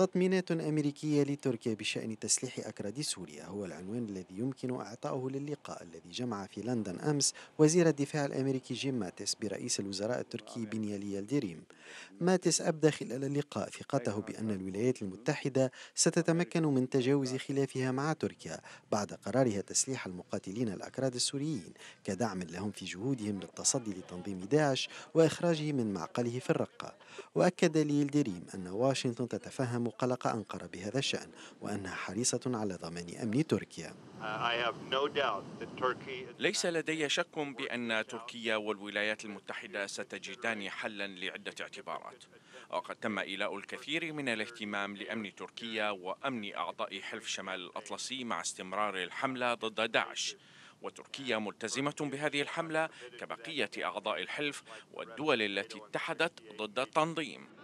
تطمينات أمريكية لتركيا بشأن تسليح أكراد سوريا هو العنوان الذي يمكن إعطاؤه للقاء الذي جمع في لندن أمس وزير الدفاع الأمريكي جيم ماتس برئيس الوزراء التركي بنيالي الديريم ماتس أبدى خلال اللقاء ثقته بأن الولايات المتحدة ستتمكن من تجاوز خلافها مع تركيا بعد قرارها تسليح المقاتلين الأكراد السوريين كدعم لهم في جهودهم للتصدي لتنظيم داعش وإخراجه من معقله في الرقة وأكد ديريم أن واشنطن تتفهم قلق أنقرة بهذا الشأن وأنها حريصة على ضمان أمن تركيا uh, ليس لدي شك بأن تركيا والولايات المتحدة ستجدان حلا لعدة اعتبارات وقد تم إيلاء الكثير من الاهتمام لأمن تركيا وأمن أعضاء حلف شمال الأطلسي مع استمرار الحملة ضد داعش وتركيا ملتزمة بهذه الحملة كبقية أعضاء الحلف والدول التي اتحدت ضد التنظيم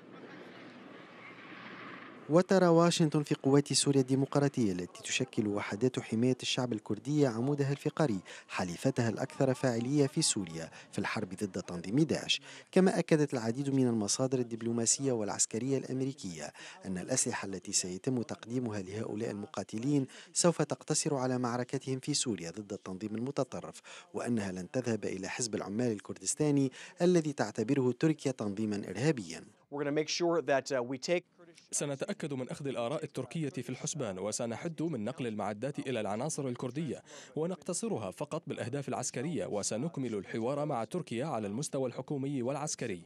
وترى واشنطن في قوات سوريا الديمقراطية التي تشكل وحدات حماية الشعب الكردية عمودها الفقري حليفتها الأكثر فاعلية في سوريا في الحرب ضد تنظيم داعش كما أكدت العديد من المصادر الدبلوماسية والعسكرية الأمريكية أن الأسلحة التي سيتم تقديمها لهؤلاء المقاتلين سوف تقتصر على معركتهم في سوريا ضد التنظيم المتطرف وأنها لن تذهب إلى حزب العمال الكردستاني الذي تعتبره تركيا تنظيما إرهابيا سنتأكد من أخذ الآراء التركية في الحسبان وسنحد من نقل المعدات إلى العناصر الكردية ونقتصرها فقط بالأهداف العسكرية وسنكمل الحوار مع تركيا على المستوى الحكومي والعسكري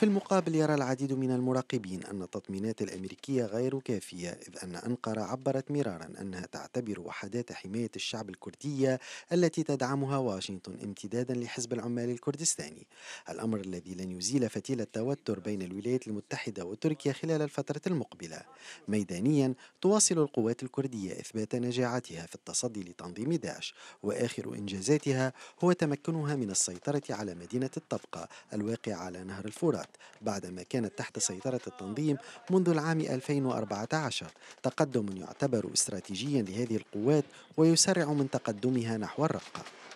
في المقابل يرى العديد من المراقبين أن التطمينات الأمريكية غير كافية إذ أن أنقرة عبرت مرارا أنها تعتبر وحدات حماية الشعب الكردية التي تدعمها واشنطن امتدادا لحزب العمال الكردستاني الأمر الذي لن يزيل فتيل التوتر بين الولايات المتحدة وتركيا خلال الفترة المقبلة ميدانيا تواصل القوات الكردية إثبات نجاعتها في التصدي لتنظيم داعش وآخر إنجازاتها هو تمكنها من السيطرة على مدينة الطبقة الواقعة على نهر الفرات التحت بعدما كانت تحت سيطرة التنظيم منذ العام 2014 تقدم يعتبر استراتيجيا لهذه القوات ويسرع من تقدمها نحو الرقة